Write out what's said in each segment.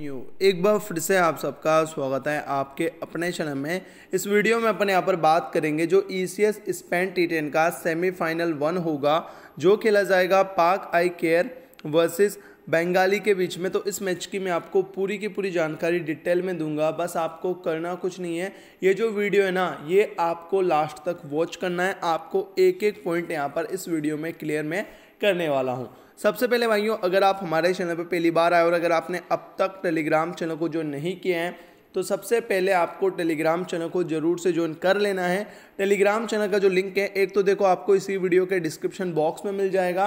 you एक बार फिर से आप सबका स्वागत है आपके अपने चैनल में इस वीडियो में अपन यहाँ पर बात करेंगे जो E C S Spain T ten का सेमीफाइनल वन होगा जो खेला जाएगा पाक आई केयर वर्सेस बंगाली के बीच में तो इस मैच की मैं आपको पूरी की पूरी जानकारी डिटेल में दूंगा बस आपको करना कुछ नहीं है ये जो वीडियो है ना ये आपको लास्ट तक वॉच करना है आपको एक एक पॉइंट यहाँ पर इस वीडियो में क्लियर में करने वाला हूँ सबसे पहले भाइयों अगर आप हमारे चैनल पर पहली बार आए और अगर आपने अब तक टेलीग्राम चैनल को ज्वाइन नहीं किया है तो सबसे पहले आपको टेलीग्राम चैनल को जरूर से ज्वाइन कर लेना है टेलीग्राम चैनल का जो लिंक है एक तो देखो आपको इसी वीडियो के डिस्क्रिप्शन बॉक्स में मिल जाएगा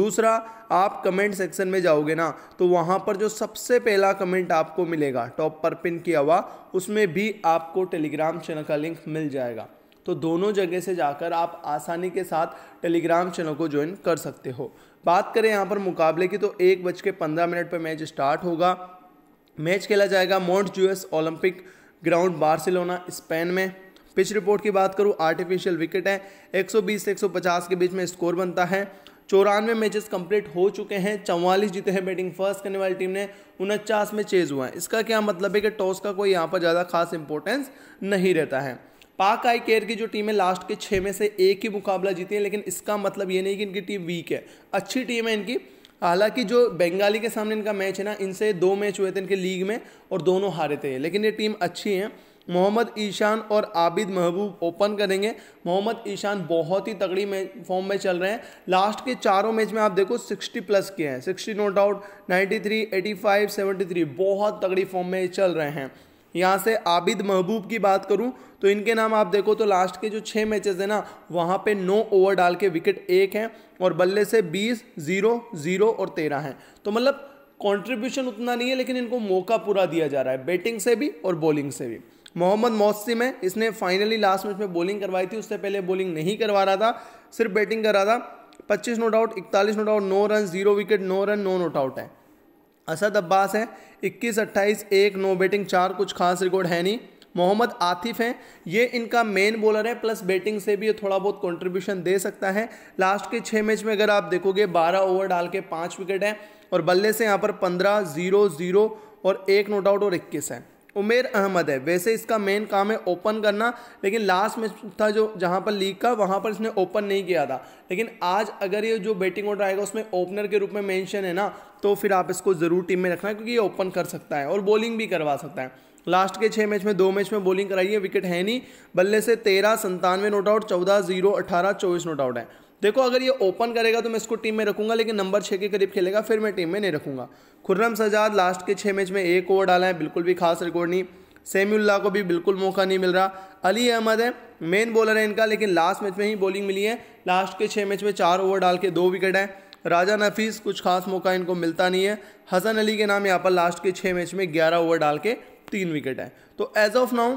दूसरा आप कमेंट सेक्शन में जाओगे ना तो वहाँ पर जो सबसे पहला कमेंट आपको मिलेगा टॉप पर पिन किया हुआ उसमें भी आपको टेलीग्राम चैनल का लिंक मिल जाएगा तो दोनों जगह से जाकर आप आसानी के साथ टेलीग्राम चैनल को ज्वाइन कर सकते हो बात करें यहाँ पर मुकाबले की तो एक बज के पंद्रह मिनट पर मैच स्टार्ट होगा मैच खेला जाएगा Montjuic Olympic ground Barcelona Spain में पिच रिपोर्ट की बात करूँ आर्टिफिशियल विकेट है 120 से 150 के बीच में स्कोर बनता है चौरानवे मैचेस कंप्लीट हो चुके हैं चौवालीस जीते हैं बैटिंग फर्स्ट करने वाली टीम ने उनचास में चेज हुआ है इसका क्या मतलब है कि टॉस का कोई यहाँ पर ज़्यादा खास इंपॉर्टेंस नहीं रहता है पाक आई केयर की जो टीम है लास्ट के छः में से एक ही मुकाबला जीती है लेकिन इसका मतलब ये नहीं कि इनकी टीम वीक है अच्छी टीम है इनकी हालांकि जो बंगाली के सामने इनका मैच है ना इनसे दो मैच हुए थे इनके लीग में और दोनों हारे थे लेकिन ये टीम अच्छी है मोहम्मद ईशान और आबिद महबूब ओपन करेंगे मोहम्मद ईशान बहुत ही तगड़ी फॉर्म में चल रहे हैं लास्ट के चारों मैच में आप देखो 60 प्लस के हैं 60 नो डाउट 93, 85, 73 बहुत तगड़ी फॉर्म में चल रहे हैं यहाँ से आबिद महबूब की बात करूँ तो इनके नाम आप देखो तो लास्ट के जो छः मैचेस हैं ना वहाँ पे नौ ओवर डाल के विकेट एक हैं और बल्ले से बीस ज़ीरो ज़ीरो और तेरह हैं तो मतलब कंट्रीब्यूशन उतना नहीं है लेकिन इनको मौका पूरा दिया जा रहा है बैटिंग से भी और बॉलिंग से भी मोहम्मद मोहसिम है इसने फाइनली लास्ट मैच में बॉलिंग करवाई थी उससे पहले बॉलिंग नहीं करवा रहा था सिर्फ बैटिंग कर रहा था पच्चीस नोट आउट इकतालीस नोट आउट नौ रन जीरो विकेट नौ रन नो नोट आउट है असद अब्बास हैं इक्कीस अट्ठाईस एक नो बैटिंग चार कुछ खास रिकॉर्ड है नहीं मोहम्मद आतिफ हैं ये इनका मेन बॉलर है प्लस बैटिंग से भी ये थोड़ा बहुत कंट्रीब्यूशन दे सकता है लास्ट के छः मैच में अगर आप देखोगे बारह ओवर डाल के पाँच विकेट हैं और बल्ले से यहाँ पर पंद्रह जीरो जीरो और एक नोट आउट और इक्कीस है उमेर अहमद है वैसे इसका मेन काम है ओपन करना लेकिन लास्ट मैच था जो जहाँ पर लीग का वहाँ पर इसने ओपन नहीं किया था लेकिन आज अगर ये जो बैटिंग ऑर्डर आएगा उसमें ओपनर के रूप में मेंशन है ना तो फिर आप इसको ज़रूर टीम में रखना क्योंकि ये ओपन कर सकता है और बॉलिंग भी करवा सकता है लास्ट के छः मैच में दो मैच में बॉलिंग कराई है विकेट है नहीं बल्ले से तेरह संतानवे नोट आउट चौदह जीरो अठारह चौबीस नोट आउट है देखो अगर ये ओपन करेगा तो मैं इसको टीम में रखूंगा लेकिन नंबर छः के करीब खेलेगा फिर मैं टीम में नहीं रखूंगा खुर्रम सजाद लास्ट के छः मैच में एक ओवर डाला है बिल्कुल भी खास रिकॉर्ड नहीं सेम्युल्ला को भी बिल्कुल मौका नहीं मिल रहा अली अहमद है मेन बॉलर है इनका लेकिन लास्ट मैच में ही बॉलिंग मिली है लास्ट के छः मैच में चार ओवर डाल के दो विकेट है राजा नफीस कुछ खास मौका इनको मिलता नहीं है हसन अली के नाम यहाँ पर लास्ट के छः मैच में ग्यारह ओवर डाल के तीन विकेट है तो एज ऑफ नाउ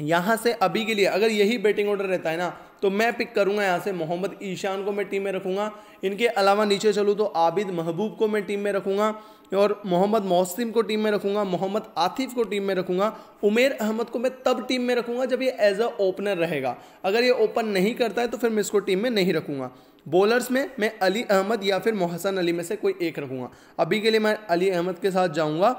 यहाँ से अभी के लिए अगर यही बैटिंग ऑर्डर रहता है ना तो मैं पिक करूँगा यहाँ से मोहम्मद ईशान को मैं टीम में रखूँगा इनके अलावा नीचे चलूँ तो आबिद महबूब को मैं टीम में रखूँगा और मोहम्मद मोहसिम को टीम में रखूँगा मोहम्मद आतिफ को टीम में रखूँगा उमेर अहमद को मैं तब टीम में रखूँगा जब ये एज अ ओपनर रहेगा अगर ये ओपन नहीं करता है तो फिर मैं इसको टीम में नहीं रखूँगा बॉलर्स में मैं अली अहमद या फिर मोहसन अली में से कोई एक रखूँगा अभी के लिए मैं अली अहमद के साथ जाऊँगा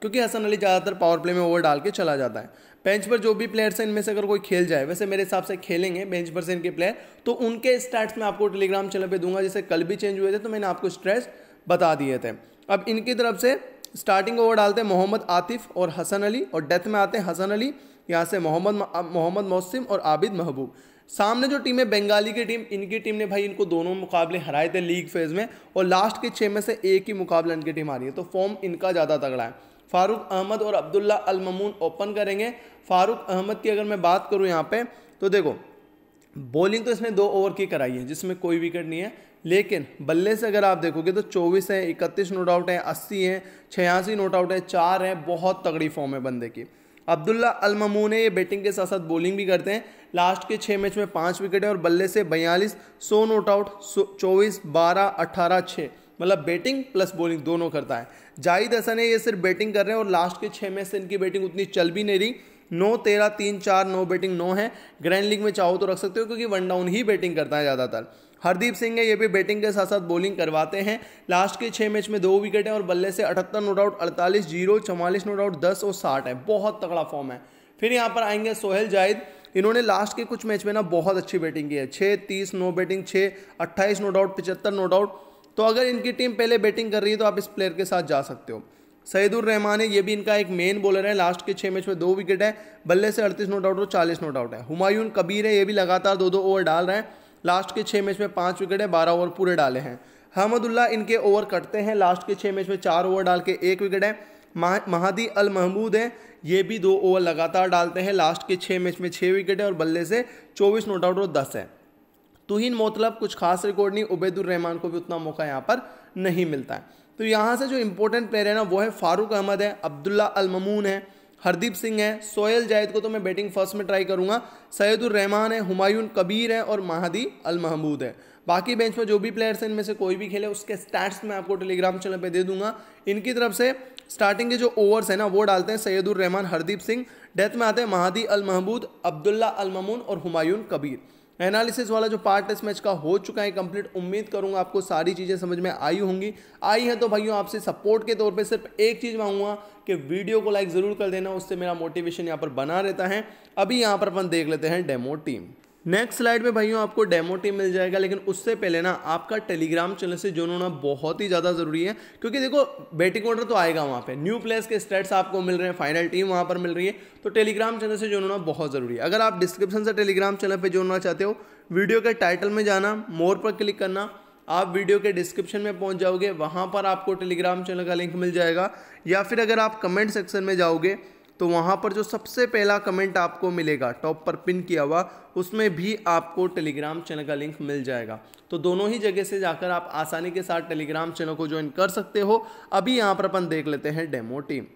क्योंकि हसन अली ज़्यादातर पावर प्ले में ओवर डाल के चला जाता है बेंच पर जो भी प्लेयर्स हैं इनमें से अगर कोई खेल जाए वैसे मेरे हिसाब से खेलेंगे बेंच पर से इनके प्लेयर तो उनके स्टैट्स में आपको टेलीग्राम चैनल पे दूंगा जैसे कल भी चेंज हुए थे तो मैंने आपको स्ट्रेस बता दिए थे अब इनकी तरफ से स्टार्टिंग ओवर डालते हैं मोहम्मद आतिफ और हसन अली और डेथ में आते हैं हसन अली यहाँ से मोहम्मद मोहम्मद मोसिम और आबिद महबूब सामने जो टीम है बंगाली की टीम इनकी टीम ने भाई इनको दोनों मुकाबले हराए थे लीग फेज़ में और लास्ट के छः में से एक ही मुकाबला इनकी टीम आ रही है तो फॉर्म इनका ज़्यादा तगड़ा है फ़ारूक अहमद और अब्दुल्ला ममून ओपन करेंगे फ़ारूक अहमद की अगर मैं बात करूँ यहाँ पे तो देखो बॉलिंग तो इसने दो ओवर की कराई है जिसमें कोई विकेट नहीं है लेकिन बल्ले से अगर आप देखोगे तो 24 है 31 नोट आउट है 80 है छियासी नोट आउट है चार है बहुत तगड़ी फॉर्म है बंदे की अब्दुल्ला ममून है ये बैटिंग के साथ साथ बॉलिंग भी करते हैं लास्ट के छः मैच में पाँच विकेट है और बल्ले से बयालीस सौ नोट आउट चौबीस बारह अट्ठारह छः मतलब बैटिंग प्लस बॉलिंग दोनों करता है जाहिद हसन है ये सिर्फ बैटिंग कर रहे हैं और लास्ट के छः मैच से इनकी बैटिंग उतनी चल भी नहीं रही नौ तेरह तीन चार नौ बैटिंग नौ है ग्रैंड लीग में चाहो तो रख सकते हो क्योंकि वन डाउन ही बैटिंग करता है ज़्यादातर हरदीप सिंह है ये भी बैटिंग के साथ साथ बॉलिंग करवाते हैं लास्ट के छः मैच में दो विकेट हैं और बल्ले से अठहत्तर नोट आउट अड़तालीस जीरो चवालीस नोट आउट दस और साठ है बहुत तगड़ा फॉर्म है फिर यहाँ पर आएंगे सोहेल जाहिद इन्होंने लास्ट के कुछ मैच में ना बहुत अच्छी बैटिंग की है छः तीस नो बैटिंग छः अट्ठाईस नोट आउट पचहत्तर नोट आउट तो अगर इनकी टीम पहले बैटिंग कर रही है तो आप इस प्लेयर के साथ जा सकते हो सईदुर रहमान है ये भी इनका एक मेन बॉलर है लास्ट के छः मैच में दो विकेट है बल्ले से अड़तीस नोट आउट और चालीस नोट आउट है हुमायून कबीर है ये भी लगातार दो दो ओवर डाल रहे हैं लास्ट के छः मैच में पाँच विकेट है बारह ओवर पूरे डाले हैं हमदुल्ला इनके ओवर कटते हैं लास्ट के छः मैच में चार ओवर डाल के एक विकेट है महादी अल महमूद हैं ये भी दो ओवर लगातार डालते हैं लास्ट के छः मैच में छः विकेट है और बल्ले से चौबीस नोट आउट और दस है तुहिन मतलब कुछ खास रिकॉर्ड नहीं उबैदुर रहमान को भी उतना मौका यहाँ पर नहीं मिलता है तो यहाँ से जो इंपॉर्टेंट प्लेयर है ना वो है फारूक अहमद है अब्दुल्ला अलमून है हरदीप सिंह है सोयल जायद को तो मैं बैटिंग फर्स्ट में ट्राई करूंगा सैदुर रहमान है हुमायून कबीर है और महादी अल महमूद है बाकी बेंच में जो भी प्लेयर्स हैं इनमें से कोई भी खेले उसके स्टैट्स मैं आपको टेलीग्राम चैनल पर दे दूंगा इनकी तरफ से स्टार्टिंग के जो ओवर्स हैं ना वो डालते हैं सैदुर रहमान हरदीप सिंह डेथ में आते हैं महादी अल महमूद अब्दुल्ला अल ममून और हुमायून कबीर एनालिसिस वाला जो पार्ट इस मैच का हो चुका है कंप्लीट उम्मीद करूंगा आपको सारी चीज़ें समझ में आई होंगी आई है तो भाइयों आपसे सपोर्ट के तौर पे सिर्फ एक चीज़ मांगूंगा कि वीडियो को लाइक ज़रूर कर देना उससे मेरा मोटिवेशन यहाँ पर बना रहता है अभी यहाँ पर अपन देख लेते हैं डेमो टीम नेक्स्ट स्लाइड में भाइयों आपको डेमो टीम मिल जाएगा लेकिन उससे पहले ना आपका टेलीग्राम चैनल से जुड़ होना बहुत ही ज़्यादा ज़रूरी है क्योंकि देखो बैटिंग ऑर्डर तो आएगा वहाँ पे न्यू प्लेयर्स के स्टेट्स आपको मिल रहे हैं फाइनल टीम वहाँ पर मिल रही है तो टेलीग्राम चैनल से जुड़ होना बहुत ज़रूरी है अगर आप डिस्क्रिप्शन से टेलीग्राम चैनल पर जुड़ना चाहते हो वीडियो के टाइटल में जाना मोर पर क्लिक करना आप वीडियो के डिस्क्रिप्शन में पहुँच जाओगे वहाँ पर आपको टेलीग्राम चैनल का लिंक मिल जाएगा या फिर अगर आप कमेंट सेक्शन में जाओगे तो वहाँ पर जो सबसे पहला कमेंट आपको मिलेगा टॉप पर पिन किया हुआ उसमें भी आपको टेलीग्राम चैनल का लिंक मिल जाएगा तो दोनों ही जगह से जाकर आप आसानी के साथ टेलीग्राम चैनल को ज्वाइन कर सकते हो अभी यहाँ पर अपन देख लेते हैं डेमो टीम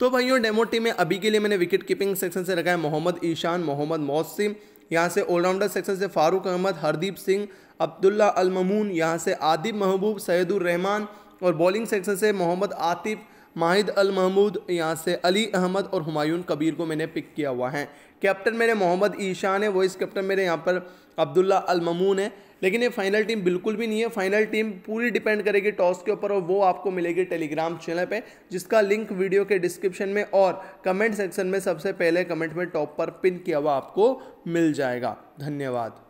तो भाइयों डेमो टीम में अभी के लिए मैंने विकेट कीपिंग सेक्शन से रखा है मोहम्मद ईशान मोहम्मद मोहसिम यहाँ से ऑलराउंडर सेक्शन से फारूक अहमद हरदीप सिंह अब्दुल्ला अलमून यहाँ से आदिब महबूब सैदुररहमान और बॉलिंग सेक्शन से मोहम्मद आतिफ माहिद अल महमूद यहाँ से अली अहमद और हुमायूं कबीर को मैंने पिक किया हुआ है कैप्टन मेरे मोहम्मद ईशान है वॉइस कैप्टन मेरे यहाँ पर अब्दुल्ला अल ममून है लेकिन ये फाइनल टीम बिल्कुल भी नहीं है फाइनल टीम पूरी डिपेंड करेगी टॉस के ऊपर और वो आपको मिलेगी टेलीग्राम चैनल पे जिसका लिंक वीडियो के डिस्क्रिप्शन में और कमेंट सेक्शन में सबसे पहले कमेंट में टॉप पर पिन किया हुआ आपको मिल जाएगा धन्यवाद